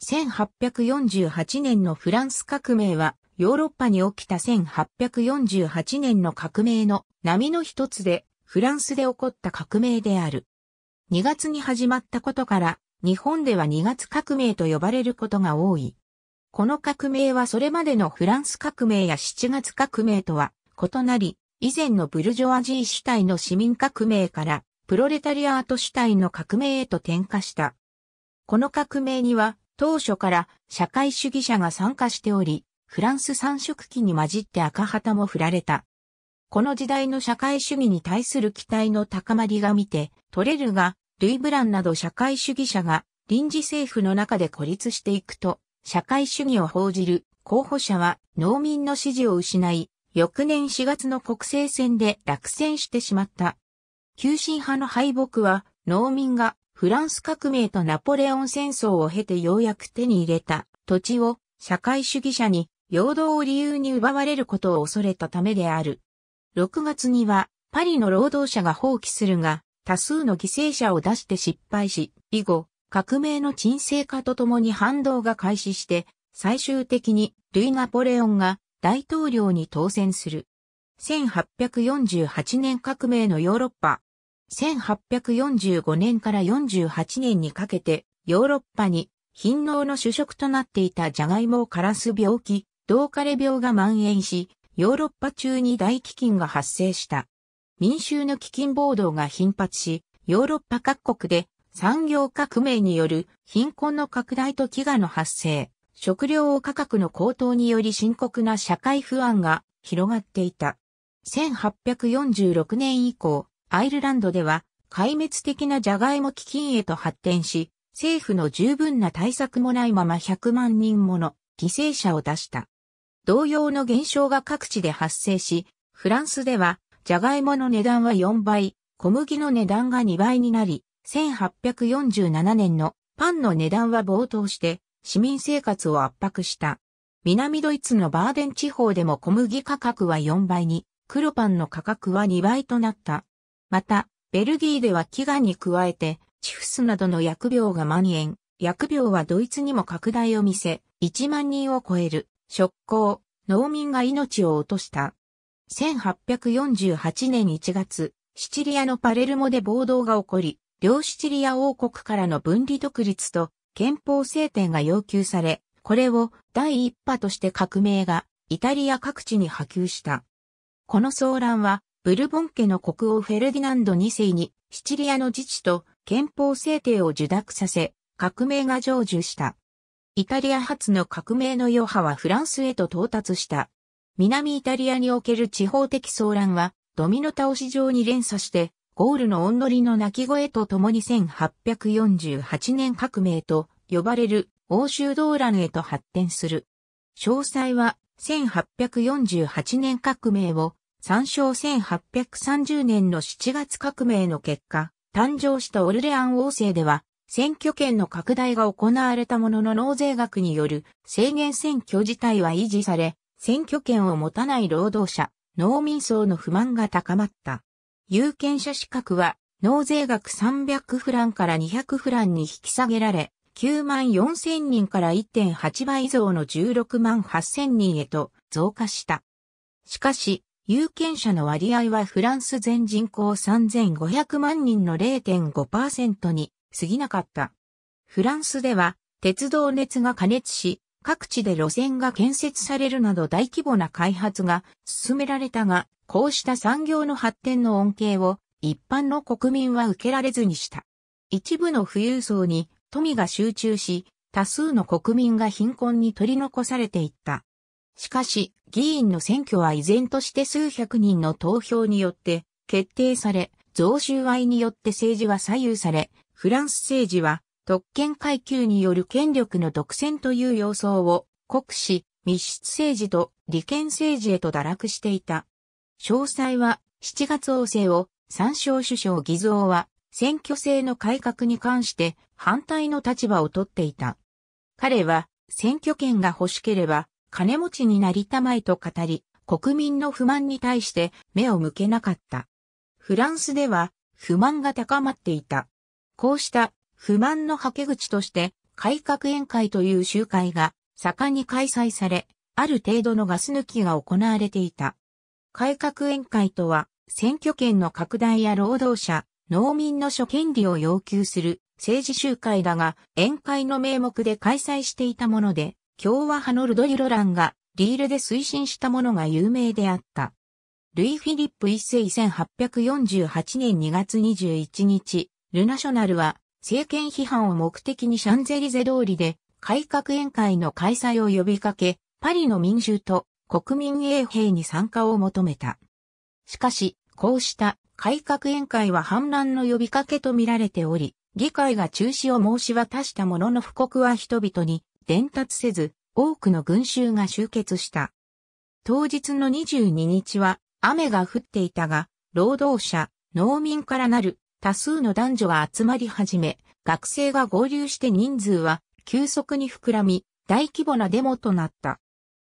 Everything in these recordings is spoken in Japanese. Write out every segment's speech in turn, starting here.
1848年のフランス革命は、ヨーロッパに起きた1848年の革命の波の一つで、フランスで起こった革命である。2月に始まったことから、日本では2月革命と呼ばれることが多い。この革命はそれまでのフランス革命や7月革命とは異なり、以前のブルジョアジー主体の市民革命からプロレタリアート主体の革命へと転化した。この革命には当初から社会主義者が参加しており、フランス三色期に混じって赤旗も振られた。この時代の社会主義に対する期待の高まりが見て、取れるが、ルイ・ブランなど社会主義者が臨時政府の中で孤立していくと、社会主義を報じる候補者は農民の支持を失い、翌年4月の国政選で落選してしまった。急進派の敗北は農民がフランス革命とナポレオン戦争を経てようやく手に入れた土地を社会主義者に陽動を理由に奪われることを恐れたためである。6月にはパリの労働者が放棄するが多数の犠牲者を出して失敗し、以後、革命の沈静化とともに反動が開始して、最終的にルイ・ナポレオンが大統領に当選する。1848年革命のヨーロッパ1845年から48年にかけてヨーロッパに貧農の主食となっていたジャガイモを枯らす病気、銅枯れ病が蔓延し、ヨーロッパ中に大飢饉が発生した。民衆の飢饉暴動が頻発し、ヨーロッパ各国で産業革命による貧困の拡大と飢餓の発生、食料価格の高騰により深刻な社会不安が広がっていた。1846年以降、アイルランドでは壊滅的なジャガイモ基金へと発展し、政府の十分な対策もないまま100万人もの犠牲者を出した。同様の現象が各地で発生し、フランスでは、ジャガイモの値段は4倍、小麦の値段が2倍になり、1847年のパンの値段は暴騰して、市民生活を圧迫した。南ドイツのバーデン地方でも小麦価格は4倍に、黒パンの価格は2倍となった。また、ベルギーでは飢餓に加えて、チフスなどの薬病が蔓延。薬病はドイツにも拡大を見せ、1万人を超える、職工、農民が命を落とした。1848年1月、シチリアのパレルモで暴動が起こり、両シチリア王国からの分離独立と憲法制定が要求され、これを第一波として革命がイタリア各地に波及した。この騒乱はブルボン家の国王フェルディナンド2世にシチリアの自治と憲法制定を受諾させ、革命が成就した。イタリア発の革命の余波はフランスへと到達した。南イタリアにおける地方的騒乱は、ドミノ倒し状に連鎖して、ゴールの御乗りの鳴き声とともに1848年革命と呼ばれる欧州動乱へと発展する。詳細は1848年革命を参照1830年の7月革命の結果、誕生したオルレアン王政では、選挙権の拡大が行われたものの納税額による制限選挙自体は維持され、選挙権を持たない労働者、農民層の不満が高まった。有権者資格は納税額300フランから200フランに引き下げられ、9万4000人から1.8倍増の16万8000人へと増加した。しかし、有権者の割合はフランス全人口3500万人の0.5%に過ぎなかった。フランスでは鉄道熱が加熱し、各地で路線が建設されるなど大規模な開発が進められたが、こうした産業の発展の恩恵を一般の国民は受けられずにした。一部の富裕層に富が集中し、多数の国民が貧困に取り残されていった。しかし、議員の選挙は依然として数百人の投票によって決定され、増収愛によって政治は左右され、フランス政治は特権階級による権力の独占という様相を国使、密室政治と利権政治へと堕落していた。詳細は7月王政を参照首相偽造は選挙制の改革に関して反対の立場をとっていた。彼は選挙権が欲しければ金持ちになりたまえと語り、国民の不満に対して目を向けなかった。フランスでは不満が高まっていた。こうした不満のはけ口として改革宴会という集会が盛んに開催され、ある程度のガス抜きが行われていた。改革宴会とは、選挙権の拡大や労働者、農民の諸権利を要求する政治集会だが、宴会の名目で開催していたもので、共和派のルド・ユロランがリールで推進したものが有名であった。ルイ・フィリップ一世1848年2月21日、ルナショナルは政権批判を目的にシャンゼリゼ通りで改革宴会の開催を呼びかけ、パリの民衆と国民衛兵に参加を求めた。しかし、こうした改革宴会は反乱の呼びかけと見られており、議会が中止を申し渡したものの布告は人々に伝達せず、多くの群衆が集結した。当日の22日は雨が降っていたが、労働者、農民からなる多数の男女が集まり始め、学生が合流して人数は急速に膨らみ、大規模なデモとなった。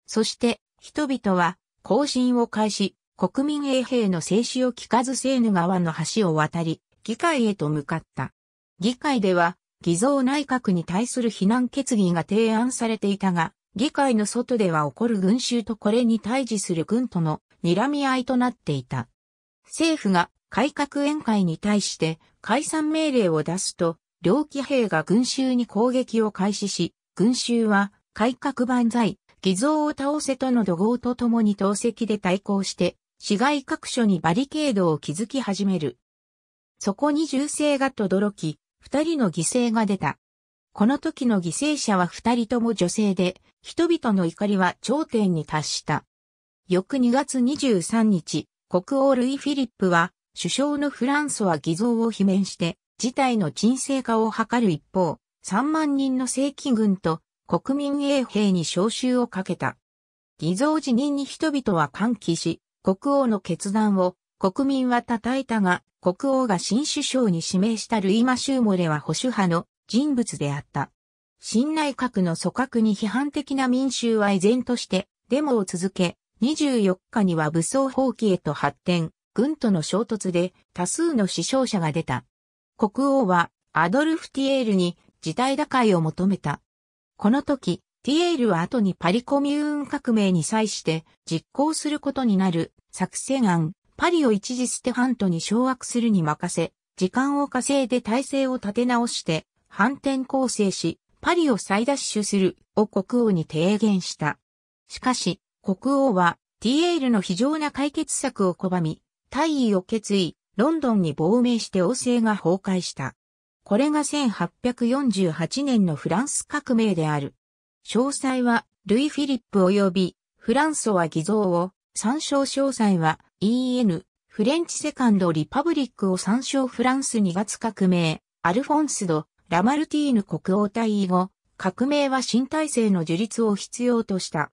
そして、人々は行進を開始、国民衛兵の制止を聞かずセーヌ川の橋を渡り、議会へと向かった。議会では、偽造内閣に対する非難決議が提案されていたが、議会の外では起こる群衆とこれに対峙する軍との睨み合いとなっていた。政府が改革宴会に対して解散命令を出すと、両騎兵が群衆に攻撃を開始し、群衆は改革万歳、偽造を倒せとの怒号とともに投石で対抗して、市街各所にバリケードを築き始める。そこに銃声が轟き、二人の犠牲が出た。この時の犠牲者は二人とも女性で、人々の怒りは頂点に達した。翌2月23日、国王ルイ・フィリップは、首相のフランソは偽造を罷免して、事態の沈静化を図る一方、3万人の正規軍と国民衛兵に招集をかけた。偽造辞任に人々は歓喜し、国王の決断を国民は叩いたが、国王が新首相に指名したルイ・マシューモレは保守派の人物であった。新内閣の組閣に批判的な民衆は依然としてデモを続け、24日には武装放棄へと発展、軍との衝突で多数の死傷者が出た。国王はアドルフ・ティエールに事態打開を求めた。この時、ティエールは後にパリコミューン革命に際して実行することになる作戦案パリを一時ステファントに掌握するに任せ、時間を稼いで体制を立て直して、反転構成し、パリを再奪取するを国王に提言した。しかし、国王は、ティエールの非常な解決策を拒み、退位を決意、ロンドンに亡命して王政が崩壊した。これが1848年のフランス革命である。詳細は、ルイ・フィリップ及び、フランソワ偽造を、参照詳細は EN、フレンチセカンドリパブリックを参照フランス2月革命、アルフォンスド、ラマルティーヌ国王退位後、革命は新体制の樹立を必要とした。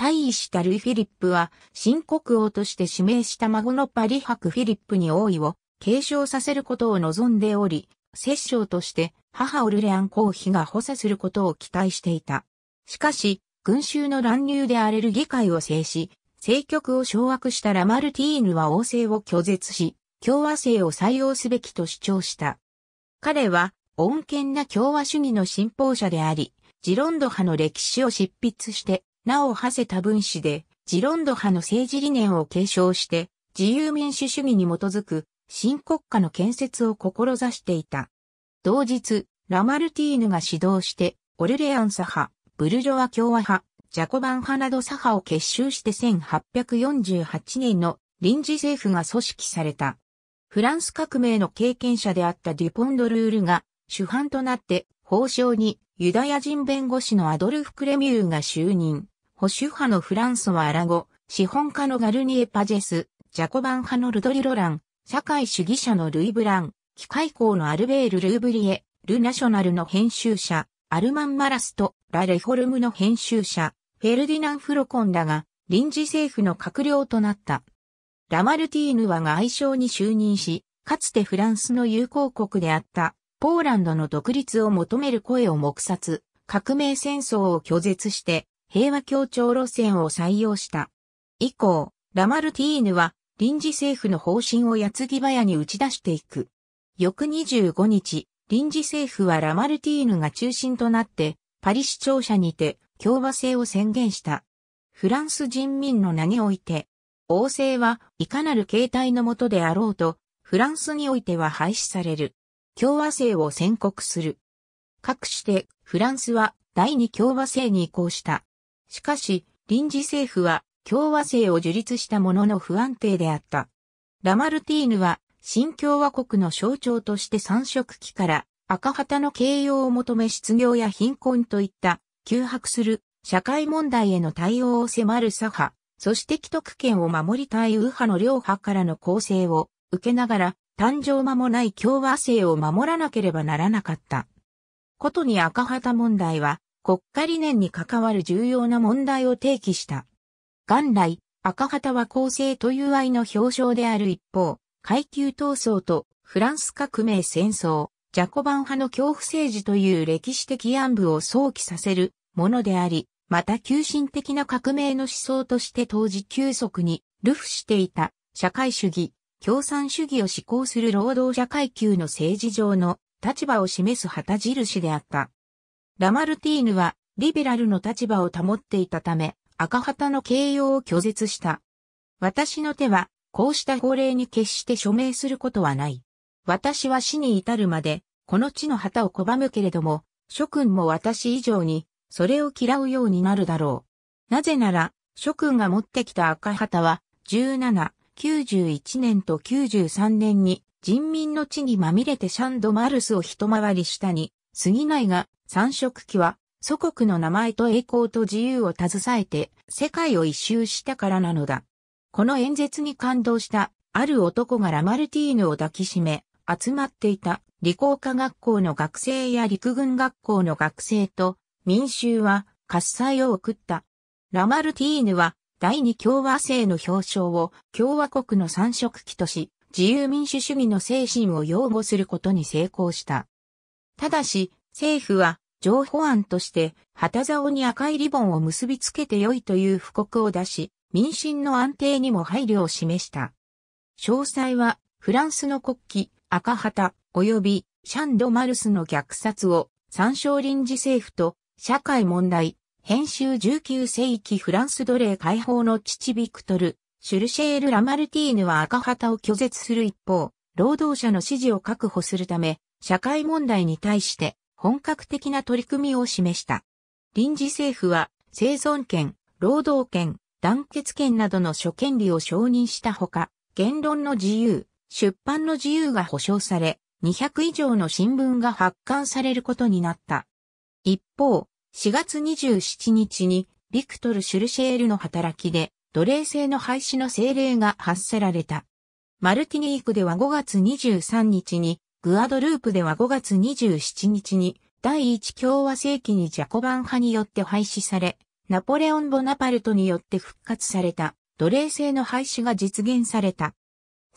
退位したルイ・フィリップは、新国王として指名した孫のパリ博フィリップに王位を継承させることを望んでおり、摂政として母オルレアン公妃が補佐することを期待していた。しかし、群衆の乱入で荒れる議会を制し、政局を掌握したラマルティーヌは王政を拒絶し、共和制を採用すべきと主張した。彼は、穏健な共和主義の信奉者であり、ジロンド派の歴史を執筆して、なお馳せた分子で、ジロンド派の政治理念を継承して、自由民主主義に基づく新国家の建設を志していた。同日、ラマルティーヌが指導して、オルレアンサ派、ブルジョワ共和派、ジャコバン派など左派を結集して1848年の臨時政府が組織された。フランス革命の経験者であったデュポンドルールが主犯となって法相にユダヤ人弁護士のアドルフ・クレミューが就任。保守派のフランソワ・アラゴ、資本家のガルニエ・パジェス、ジャコバン派のルドリ・ロラン、社会主義者のルイ・ブラン、機械工のアルベール・ルーブリエ、ルナショナルの編集者、アルマン・マラスと、ラ・レフォルムの編集者、フェルディナン・フロコンらが臨時政府の閣僚となった。ラマルティーヌは外相に就任し、かつてフランスの友好国であったポーランドの独立を求める声を黙殺、革命戦争を拒絶して平和協調路線を採用した。以降、ラマルティーヌは臨時政府の方針をやつぎ早に打ち出していく。翌25日、臨時政府はラマルティーヌが中心となってパリ市庁舎にて共和制を宣言した。フランス人民の名において、王政はいかなる形態のもとであろうと、フランスにおいては廃止される。共和制を宣告する。かくしてフランスは第二共和制に移行した。しかし、臨時政府は共和制を樹立したものの不安定であった。ラマルティーヌは新共和国の象徴として三色旗から赤旗の形容を求め失業や貧困といった窮迫する社会問題への対応を迫る左派、そして既得権を守りたい右派の両派からの構成を受けながら誕生間もない共和制を守らなければならなかった。ことに赤旗問題は国家理念に関わる重要な問題を提起した。元来、赤旗は公正という愛の表彰である一方、階級闘争とフランス革命戦争、ジャコバン派の恐怖政治という歴史的暗部を想起させるものであり、また急進的な革命の思想として当時急速に流布していた社会主義、共産主義を志向する労働者階級の政治上の立場を示す旗印であった。ラマルティーヌはリベラルの立場を保っていたため、赤旗の形容を拒絶した。私の手は、こうした法令に決して署名することはない。私は死に至るまで、この地の旗を拒むけれども、諸君も私以上に、それを嫌うようになるだろう。なぜなら、諸君が持ってきた赤旗は、17、91年と93年に、人民の地にまみれてシャンドマルスを一回り下に、過ぎないが、三色旗は、祖国の名前と栄光と自由を携えて、世界を一周したからなのだ。この演説に感動した、ある男がラマルティーヌを抱きしめ、集まっていた理工科学校の学生や陸軍学校の学生と民衆は喝采を送った。ラマルティーヌは第二共和制の表彰を共和国の三色旗とし、自由民主主義の精神を擁護することに成功した。ただし、政府は情報案として旗竿に赤いリボンを結びつけて良いという布告を出し、民心の安定にも配慮を示した。詳細はフランスの国旗、赤旗、及びシャンド・マルスの虐殺を、参照臨時政府と、社会問題、編集19世紀フランス奴隷解放の父ビクトル、シュルシェール・ラマルティーヌは赤旗を拒絶する一方、労働者の支持を確保するため、社会問題に対して本格的な取り組みを示した。臨時政府は生存権、労働権、団結権などの諸権利を承認したほか、言論の自由、出版の自由が保障され、200以上の新聞が発刊されることになった。一方、4月27日に、ビクトル・シュルシェールの働きで、奴隷制の廃止の政令が発せられた。マルティニークでは5月23日に、グアドループでは5月27日に、第一共和世紀にジャコバン派によって廃止され、ナポレオン・ボナパルトによって復活された奴隷制の廃止が実現された。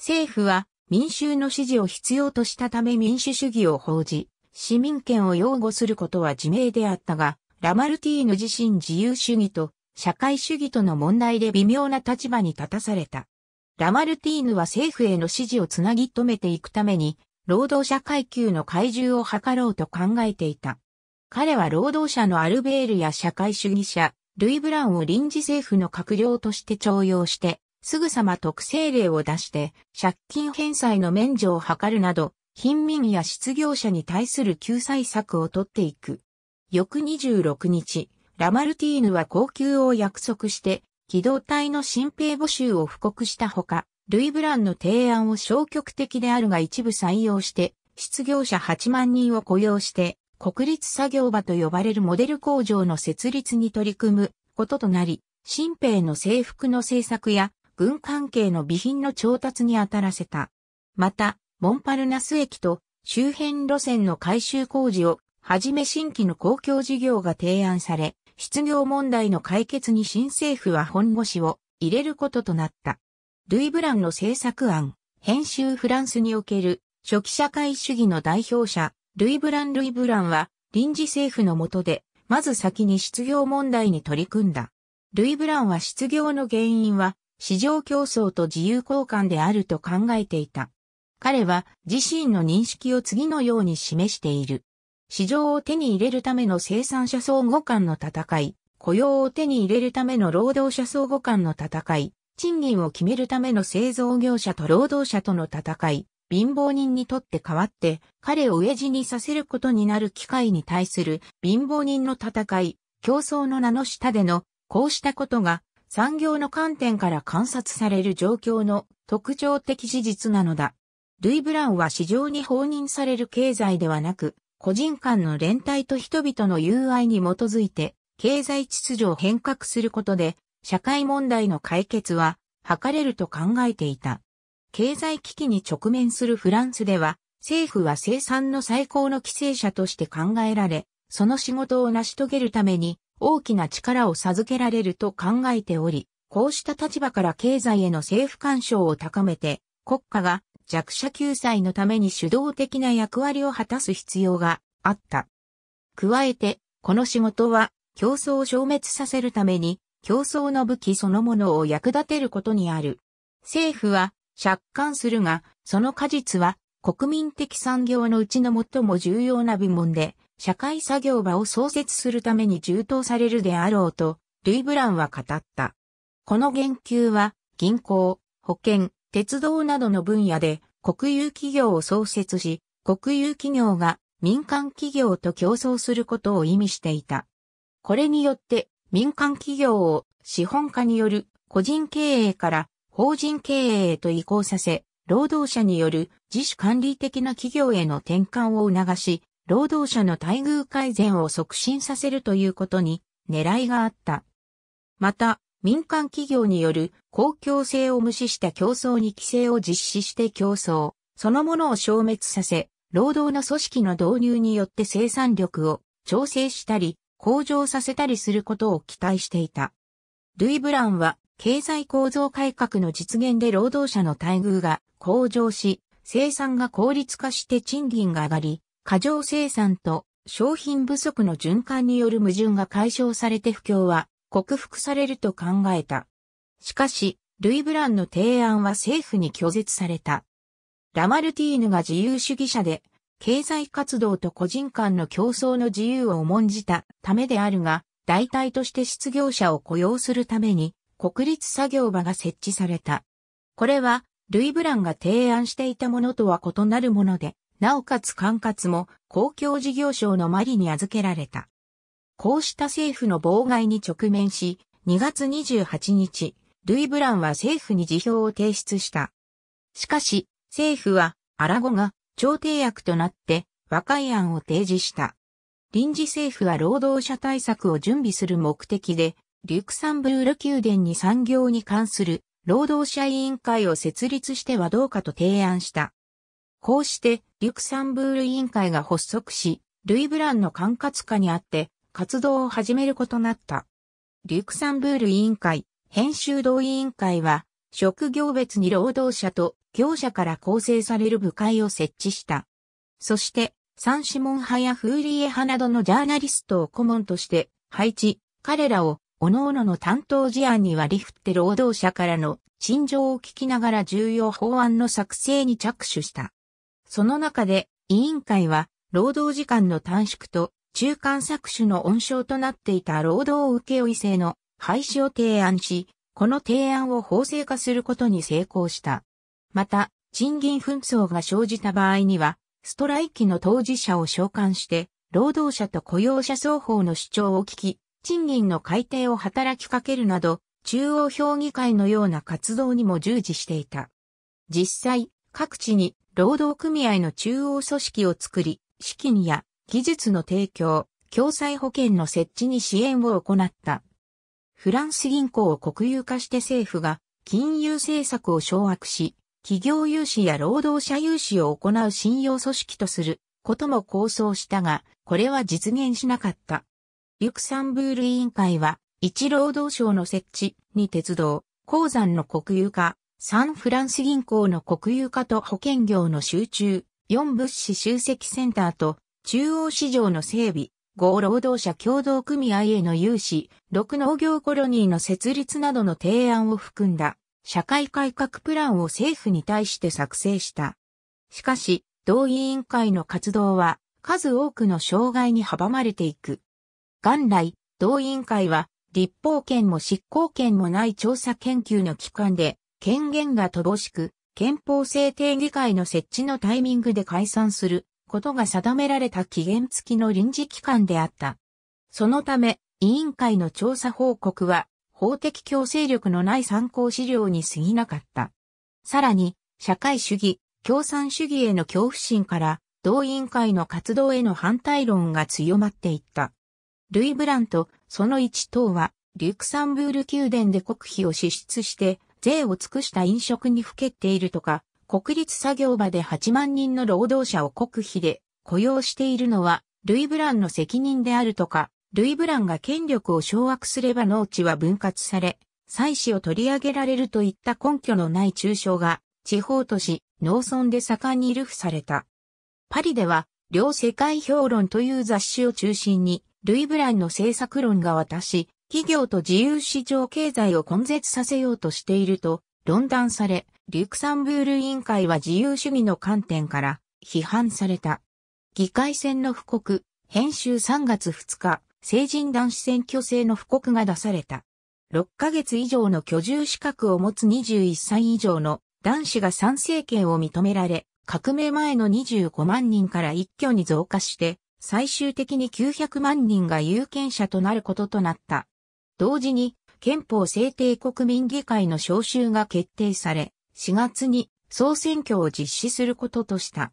政府は民衆の支持を必要としたため民主主義を報じ、市民権を擁護することは自明であったが、ラマルティーヌ自身自由主義と社会主義との問題で微妙な立場に立たされた。ラマルティーヌは政府への支持をつなぎ止めていくために、労働者階級の怪獣を図ろうと考えていた。彼は労働者のアルベールや社会主義者、ルイ・ブランを臨時政府の閣僚として徴用して、すぐさま特性例を出して、借金返済の免除を図るなど、貧民や失業者に対する救済策を取っていく。翌26日、ラマルティーヌは高級を約束して、機動隊の新兵募集を布告したほか、ルイ・ブランの提案を消極的であるが一部採用して、失業者8万人を雇用して、国立作業場と呼ばれるモデル工場の設立に取り組むこととなり、新兵の制服の制作や軍関係の備品の調達に当たらせた。また、モンパルナス駅と周辺路線の改修工事をはじめ新規の公共事業が提案され、失業問題の解決に新政府は本腰を入れることとなった。ルイ・ブランの政策案、編集フランスにおける初期社会主義の代表者、ルイ・ブラン・ルイ・ブランは臨時政府の下で、まず先に失業問題に取り組んだ。ルイ・ブランは失業の原因は市場競争と自由交換であると考えていた。彼は自身の認識を次のように示している。市場を手に入れるための生産者相互間の戦い、雇用を手に入れるための労働者相互間の戦い、賃金を決めるための製造業者と労働者との戦い、貧乏人にとって代わって彼を飢え死にさせることになる機会に対する貧乏人の戦い、競争の名の下でのこうしたことが産業の観点から観察される状況の特徴的事実なのだ。ルイ・ブランは市場に放任される経済ではなく、個人間の連帯と人々の友愛に基づいて、経済秩序を変革することで、社会問題の解決は図れると考えていた。経済危機に直面するフランスでは、政府は生産の最高の規制者として考えられ、その仕事を成し遂げるために、大きな力を授けられると考えており、こうした立場から経済への政府干渉を高めて、国家が弱者救済のために主導的な役割を果たす必要があった。加えて、この仕事は競争を消滅させるために、競争の武器そのものを役立てることにある。政府は借款するが、その果実は国民的産業のうちの最も重要な部門で、社会作業場を創設するために充当されるであろうと、ルイ・ブランは語った。この言及は、銀行、保険、鉄道などの分野で国有企業を創設し、国有企業が民間企業と競争することを意味していた。これによって民間企業を資本家による個人経営から法人経営へと移行させ、労働者による自主管理的な企業への転換を促し、労働者の待遇改善を促進させるということに狙いがあった。また、民間企業による公共性を無視した競争に規制を実施して競争、そのものを消滅させ、労働の組織の導入によって生産力を調整したり、向上させたりすることを期待していた。ルイ・ブランは、経済構造改革の実現で労働者の待遇が向上し、生産が効率化して賃金が上がり、過剰生産と商品不足の循環による矛盾が解消されて不況は克服されると考えた。しかし、ルイ・ブランの提案は政府に拒絶された。ラマルティーヌが自由主義者で、経済活動と個人間の競争の自由を重んじたためであるが、代替として失業者を雇用するために、国立作業場が設置された。これは、ルイ・ブランが提案していたものとは異なるもので、なおかつ管轄も公共事業省のマリに預けられた。こうした政府の妨害に直面し、2月28日、ルイ・ブランは政府に辞表を提出した。しかし、政府は、アラゴが調停役となって和解案を提示した。臨時政府は労働者対策を準備する目的で、リュクサンブール宮殿に産業に関する労働者委員会を設立してはどうかと提案した。こうして、リュクサンブール委員会が発足し、ルイ・ブランの管轄下にあって、活動を始めることになった。リュクサンブール委員会、編集同委員会は、職業別に労働者と業者から構成される部会を設置した。そして、サンシモン派やフーリエ派などのジャーナリストを顧問として配置、彼らを各々の担当事案に割り振って労働者からの陳情を聞きながら重要法案の作成に着手した。その中で、委員会は、労働時間の短縮と、中間搾取の温床となっていた労働請負制の廃止を提案し、この提案を法制化することに成功した。また、賃金紛争が生じた場合には、ストライキの当事者を召喚して、労働者と雇用者双方の主張を聞き、賃金の改定を働きかけるなど、中央評議会のような活動にも従事していた。実際、各地に労働組合の中央組織を作り、資金や技術の提供、共済保険の設置に支援を行った。フランス銀行を国有化して政府が金融政策を掌握し、企業融資や労働者融資を行う信用組織とすることも構想したが、これは実現しなかった。リュクサンブール委員会は、一労働省の設置に鉄道、鉱山の国有化、サンフランス銀行の国有化と保険業の集中、四物資集積センターと中央市場の整備、五労働者協同組合への融資、六農業コロニーの設立などの提案を含んだ社会改革プランを政府に対して作成した。しかし、同委員会の活動は数多くの障害に阻まれていく。元来、同委員会は立法権も執行権もない調査研究の機関で、権限が乏しく、憲法制定議会の設置のタイミングで解散することが定められた期限付きの臨時期間であった。そのため、委員会の調査報告は、法的強制力のない参考資料に過ぎなかった。さらに、社会主義、共産主義への恐怖心から、同委員会の活動への反対論が強まっていった。ルイ・ブランとその一党は、リュクサンブール宮殿で国費を支出して、税を尽くした飲食にふけっているとか、国立作業場で8万人の労働者を国費で雇用しているのは、ルイ・ブランの責任であるとか、ルイ・ブランが権力を掌握すれば農地は分割され、祭祀を取り上げられるといった根拠のない抽象が、地方都市、農村で盛んに流布された。パリでは、両世界評論という雑誌を中心に、ルイ・ブランの政策論が渡し、企業と自由市場経済を根絶させようとしていると論断され、リュクサンブール委員会は自由主義の観点から批判された。議会選の布告、編集3月2日、成人男子選挙制の布告が出された。6ヶ月以上の居住資格を持つ21歳以上の男子が参政権を認められ、革命前の25万人から一挙に増加して、最終的に900万人が有権者となることとなった。同時に憲法制定国民議会の招集が決定され、4月に総選挙を実施することとした。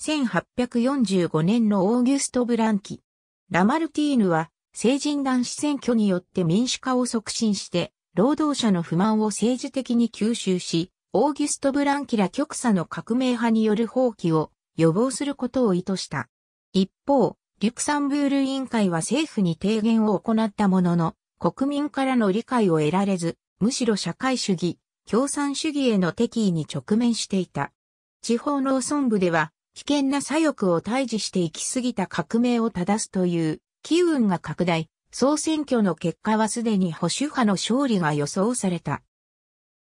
1845年のオーギュスト・ブランキ。ラマルティーヌは成人男子選挙によって民主化を促進して、労働者の不満を政治的に吸収し、オーギュスト・ブランキら極左の革命派による放棄を予防することを意図した。一方、リュクサンブール委員会は政府に提言を行ったものの、国民からの理解を得られず、むしろ社会主義、共産主義への敵意に直面していた。地方農村部では、危険な左翼を退治して行き過ぎた革命を正すという、機運が拡大、総選挙の結果はすでに保守派の勝利が予想された。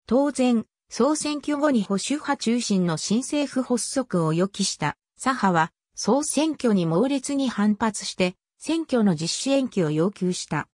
当然、総選挙後に保守派中心の新政府発足を予期した左派は総選挙に猛烈に反発して選挙の実施延期を要求した。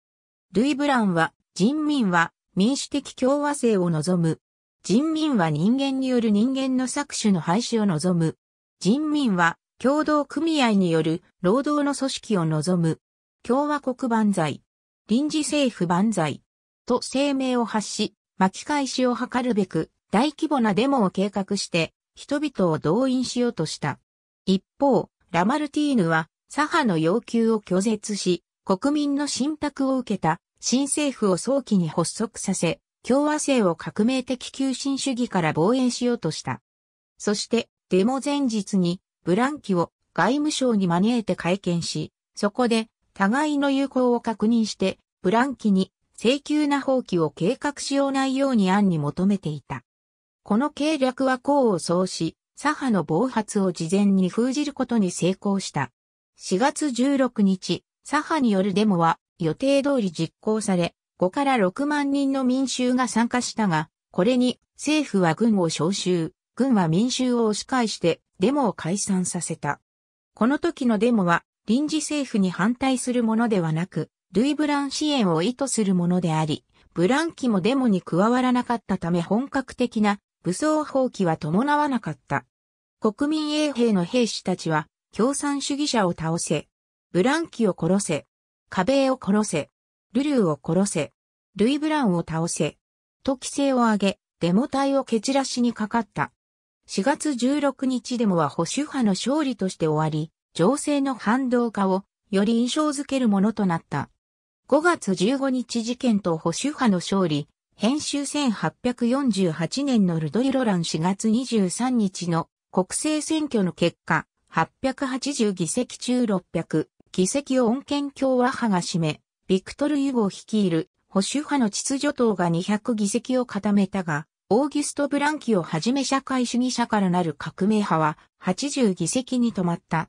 ルイ・ブランは、人民は民主的共和制を望む。人民は人間による人間の搾取の廃止を望む。人民は共同組合による労働の組織を望む。共和国万歳。臨時政府万歳。と声明を発し、巻き返しを図るべく大規模なデモを計画して人々を動員しようとした。一方、ラマルティーヌは左派の要求を拒絶し、国民の信託を受けた新政府を早期に発足させ、共和制を革命的急進主義から防衛しようとした。そして、デモ前日にブランキを外務省に招いて会見し、そこで互いの友好を確認して、ブランキに請求な放棄を計画しようないように案に求めていた。この計略は功を奏し、左派の暴発を事前に封じることに成功した。4月16日、左派によるデモは予定通り実行され、5から6万人の民衆が参加したが、これに政府は軍を招集、軍は民衆を押し返してデモを解散させた。この時のデモは臨時政府に反対するものではなく、ルイ・ブラン支援を意図するものであり、ブランキもデモに加わらなかったため本格的な武装放棄は伴わなかった。国民衛兵の兵士たちは共産主義者を倒せ、ブランキを殺せ、カベエを殺せ、ルルーを殺せ、ルイ・ブランを倒せ、と規制を上げ、デモ隊を蹴散らしにかかった。4月16日デモは保守派の勝利として終わり、情勢の反動化をより印象づけるものとなった。5月15日事件と保守派の勝利、編集1848年のルドリ・ロラン4月23日の国政選挙の結果、880議席中600、議席を恩恵共和派が占め、ビクトル・ユゴを率いる保守派の秩序党が200議席を固めたが、オーギュスト・ブランキをはじめ社会主義者からなる革命派は80議席に止まった。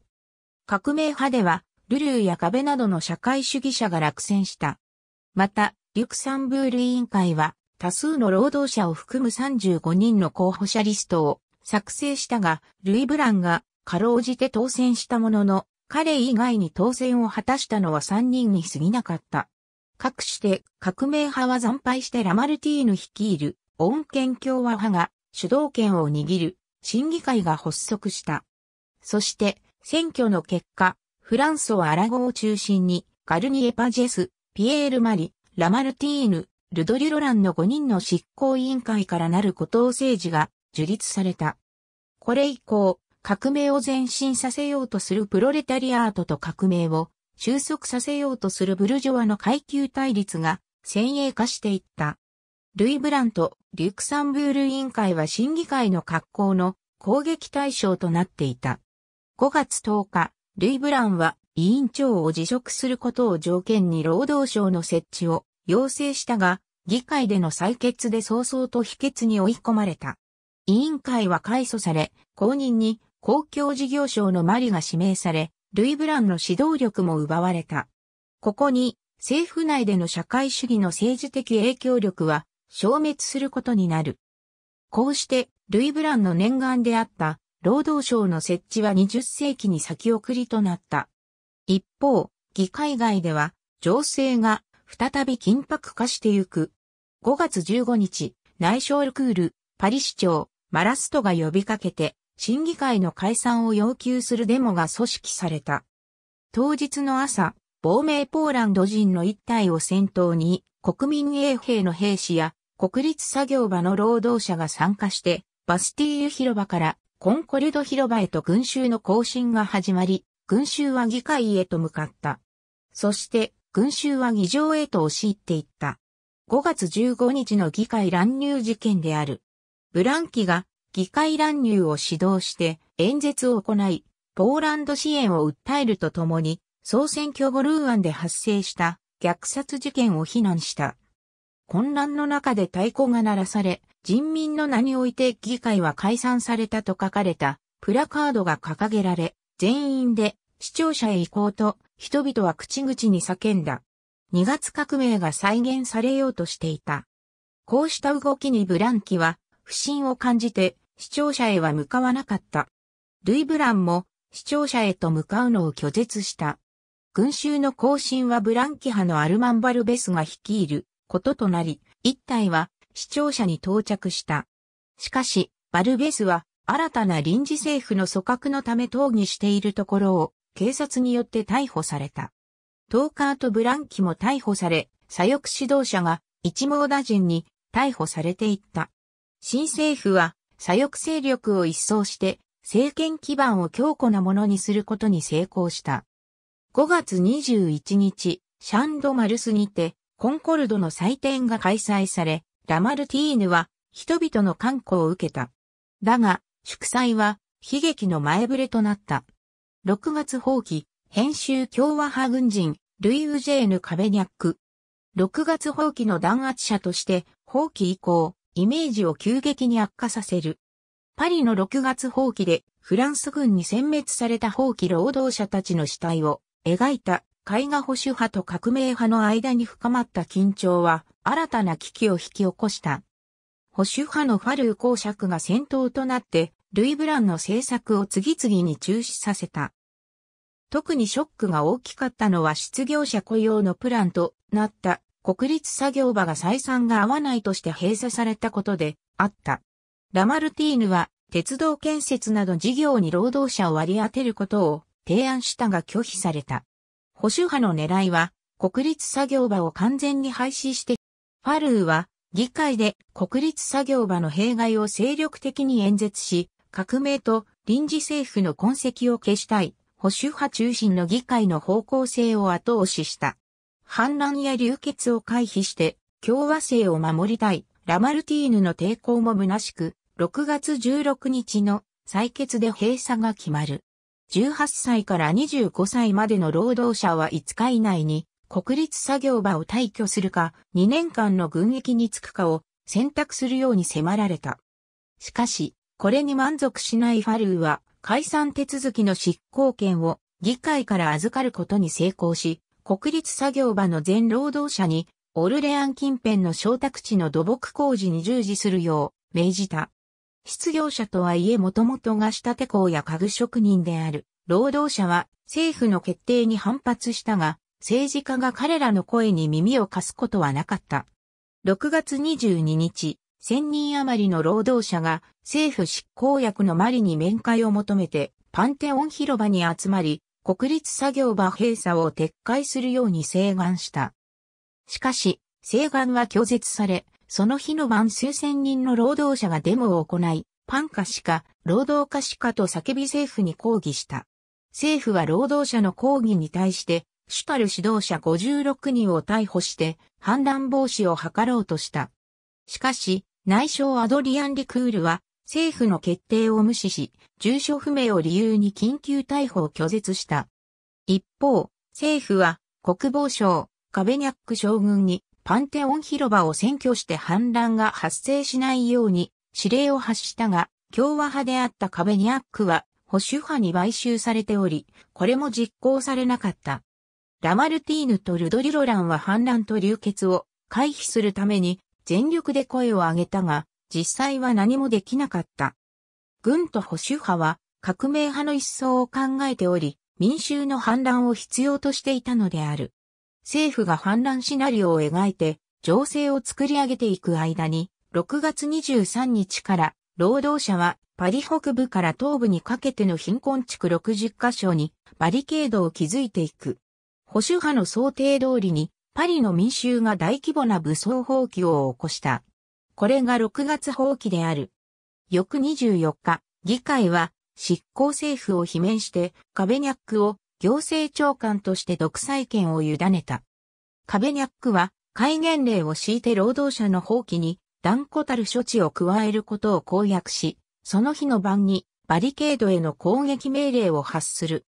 革命派では、ルルーや壁などの社会主義者が落選した。また、リュクサンブール委員会は、多数の労働者を含む35人の候補者リストを作成したが、ルイ・ブランがかろうじて当選したものの、彼以外に当選を果たしたのは3人に過ぎなかった。かくして革命派は惨敗してラマルティーヌ率いる恩健共和派が主導権を握る審議会が発足した。そして選挙の結果、フランソはアラゴを中心にガルニエ・パジェス、ピエール・マリ、ラマルティーヌ、ルドリュ・ロランの5人の執行委員会からなる古藤政治が樹立された。これ以降、革命を前進させようとするプロレタリアートと革命を収束させようとするブルジョワの階級対立が先鋭化していった。ルイ・ブラント、リュクサンブール委員会は審議会の格好の攻撃対象となっていた。5月10日、ルイ・ブランは委員長を辞職することを条件に労働省の設置を要請したが、議会での採決で早々と否決に追い込まれた。委員会は改訴され、公認に公共事業省のマリが指名され、ルイ・ブランの指導力も奪われた。ここに、政府内での社会主義の政治的影響力は消滅することになる。こうして、ルイ・ブランの念願であった労働省の設置は20世紀に先送りとなった。一方、議会外では、情勢が再び緊迫化してゆく。5月15日、内省ルクール、パリ市長、マラストが呼びかけて、審議会の解散を要求するデモが組織された。当日の朝、亡命ポーランド人の一体を先頭に、国民衛兵の兵士や国立作業場の労働者が参加して、バスティーユ広場からコンコルド広場へと群衆の行進が始まり、群衆は議会へと向かった。そして、群衆は議場へと押し入っていった。5月15日の議会乱入事件である。ブランキが議会乱入を指導して演説を行い、ポーランド支援を訴えるとともに、総選挙後ルーアンで発生した虐殺事件を非難した。混乱の中で太鼓が鳴らされ、人民の名において議会は解散されたと書かれたプラカードが掲げられ、全員で視聴者へ行こうと人々は口々に叫んだ。2月革命が再現されようとしていた。こうした動きにブランキは不信を感じて視聴者へは向かわなかった。ルイ・ブランも視聴者へと向かうのを拒絶した。群衆の行進はブランキ派のアルマン・バルベスが率いることとなり、一体は視聴者に到着した。しかし、バルベスは新たな臨時政府の組閣のため討議しているところを警察によって逮捕された。トーカーとブランキも逮捕され、左翼指導者が一網打尽に逮捕されていった。新政府は左翼勢力を一掃して、政権基盤を強固なものにすることに成功した。5月21日、シャンドマルスにて、コンコルドの祭典が開催され、ラマルティーヌは人々の観光を受けた。だが、祝祭は悲劇の前触れとなった。6月放棄、編集共和派軍人、ルイ・ウジェーヌ・カベニャック。6月放棄の弾圧者として、放棄以降、イメージを急激に悪化させる。パリの6月放棄でフランス軍に殲滅された放棄労働者たちの死体を描いた絵画保守派と革命派の間に深まった緊張は新たな危機を引き起こした。保守派のファルー公爵が先頭となってルイ・ブランの政策を次々に中止させた。特にショックが大きかったのは失業者雇用のプランとなった国立作業場が採算が合わないとして閉鎖されたことであった。ラマルティーヌは鉄道建設など事業に労働者を割り当てることを提案したが拒否された。保守派の狙いは国立作業場を完全に廃止して、ファルーは議会で国立作業場の弊害を精力的に演説し、革命と臨時政府の痕跡を消したい保守派中心の議会の方向性を後押しした。反乱や流血を回避して共和制を守りたいラマルティーヌの抵抗も虚しく、6月16日の採決で閉鎖が決まる。18歳から25歳までの労働者は5日以内に国立作業場を退去するか2年間の軍役に就くかを選択するように迫られた。しかし、これに満足しないファルーは解散手続きの執行権を議会から預かることに成功し、国立作業場の全労働者に、オルレアン近辺の小宅地の土木工事に従事するよう命じた。失業者とはいえもともとが仕立て工や家具職人である。労働者は政府の決定に反発したが、政治家が彼らの声に耳を貸すことはなかった。6月22日、1000人余りの労働者が政府執行役のマリに面会を求めてパンテオン広場に集まり、国立作業場閉鎖を撤回するように請願した。しかし、請願は拒絶され、その日の晩数千人の労働者がデモを行い、パンかしか、労働かしかと叫び政府に抗議した。政府は労働者の抗議に対して、主たる指導者56人を逮捕して、反乱防止を図ろうとした。しかし、内相アドリアン・リクールは、政府の決定を無視し、住所不明を理由に緊急逮捕を拒絶した。一方、政府は国防省、カベニャック将軍にパンテオン広場を占拠して反乱が発生しないように指令を発したが、共和派であったカベニャックは保守派に買収されており、これも実行されなかった。ラマルティーヌとルドリロランは反乱と流血を回避するために全力で声を上げたが、実際は何もできなかった。軍と保守派は革命派の一層を考えており、民衆の反乱を必要としていたのである。政府が反乱シナリオを描いて、情勢を作り上げていく間に、6月23日から、労働者はパリ北部から東部にかけての貧困地区60カ所にバリケードを築いていく。保守派の想定通りに、パリの民衆が大規模な武装蜂起を起こした。これが6月放棄である。翌24日、議会は執行政府を罷免してカベニャックを行政長官として独裁権を委ねた。カベニャックは戒厳令を敷いて労働者の放棄に断固たる処置を加えることを公約し、その日の晩にバリケードへの攻撃命令を発する。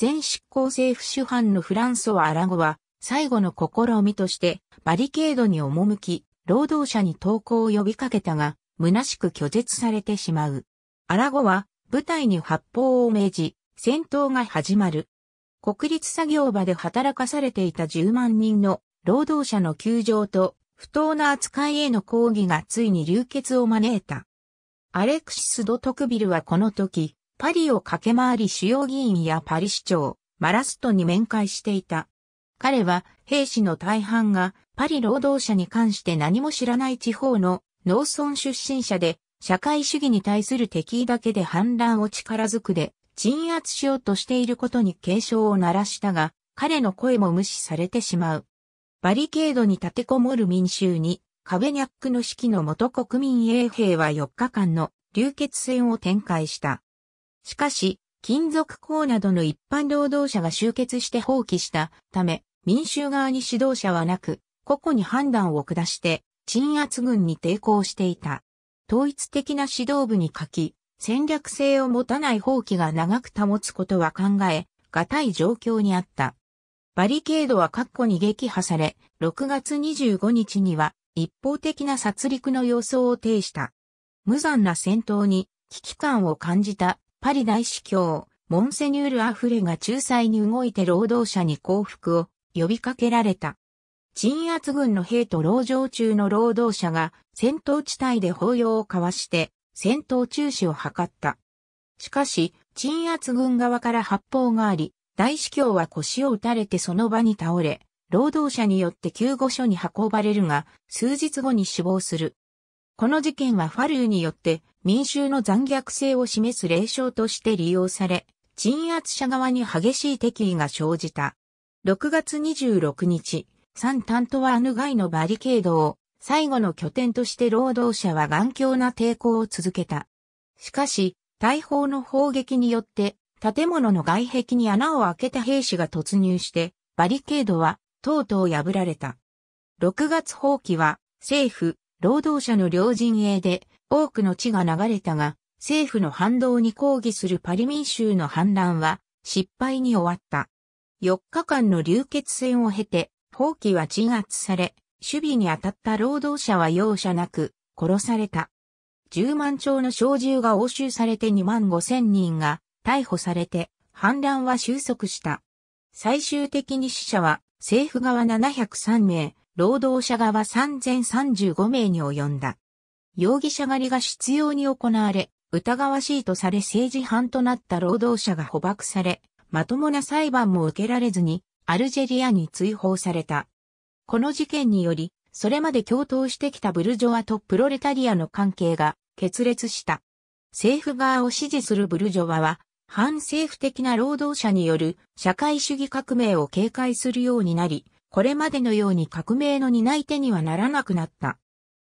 前執行政府主犯のフランソワ・アラゴは最後の試みとしてバリケードに赴き、労働者に投降を呼びかけたが、虚しく拒絶されてしまう。アラゴは部隊に発砲を命じ、戦闘が始まる。国立作業場で働かされていた10万人の労働者の窮状と不当な扱いへの抗議がついに流血を招いた。アレクシス・ド・トクビルはこの時、パリを駆け回り主要議員やパリ市長、マラストに面会していた。彼は兵士の大半がパリ労働者に関して何も知らない地方の農村出身者で、社会主義に対する敵意だけで反乱を力づくで、鎮圧しようとしていることに警鐘を鳴らしたが、彼の声も無視されてしまう。バリケードに立てこもる民衆に、カベニャックの指揮の元国民衛兵は4日間の流血戦を展開した。しかし、金属鉱などの一般労働者が集結して放棄したため、民衆側に指導者はなく、個々に判断を下して、鎮圧軍に抵抗していた。統一的な指導部に書き、戦略性を持たない放棄が長く保つことは考え、がたい状況にあった。バリケードは括弧に撃破され、6月25日には一方的な殺戮の様相を呈した。無残な戦闘に危機感を感じたパリ大司教、モンセニュール・アフレが仲裁に動いて労働者に降伏を呼びかけられた。鎮圧軍の兵と籠城中の労働者が戦闘地帯で抱擁を交わして戦闘中止を図った。しかし、鎮圧軍側から発砲があり、大司教は腰を打たれてその場に倒れ、労働者によって救護所に運ばれるが、数日後に死亡する。この事件はファルーによって民衆の残虐性を示す霊障として利用され、鎮圧者側に激しい敵意が生じた。6月26日、サンタントワーヌ街のバリケードを最後の拠点として労働者は頑強な抵抗を続けた。しかし、大砲の砲撃によって建物の外壁に穴を開けた兵士が突入して、バリケードはとうとう破られた。6月放棄は政府、労働者の両陣営で多くの血が流れたが、政府の反動に抗議するパリ民衆の反乱は失敗に終わった。4日間の流血戦を経て、放棄は鎮圧され、守備に当たった労働者は容赦なく殺された。10万丁の小銃が押収されて2万5千人が逮捕されて反乱は収束した。最終的に死者は政府側703名、労働者側3035名に及んだ。容疑者狩りが執拗に行われ、疑わしいとされ政治犯となった労働者が捕獲され、まともな裁判も受けられずにアルジェリアに追放された。この事件により、それまで共闘してきたブルジョワとプロレタリアの関係が決裂した。政府側を支持するブルジョワは、反政府的な労働者による社会主義革命を警戒するようになり、これまでのように革命の担い手にはならなくなった。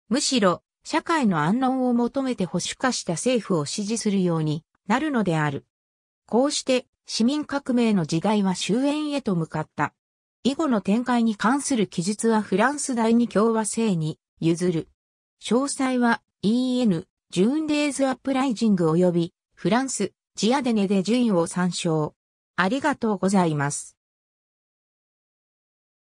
むしろ、社会の安穏を求めて保守化した政府を支持するようになるのである。こうして市民革命の時代は終焉へと向かった。以後の展開に関する記述はフランス第二共和制に譲る。詳細は EN、ジューンデーズアップライジング及びフランス、ジアデネで順位を参照。ありがとうございます。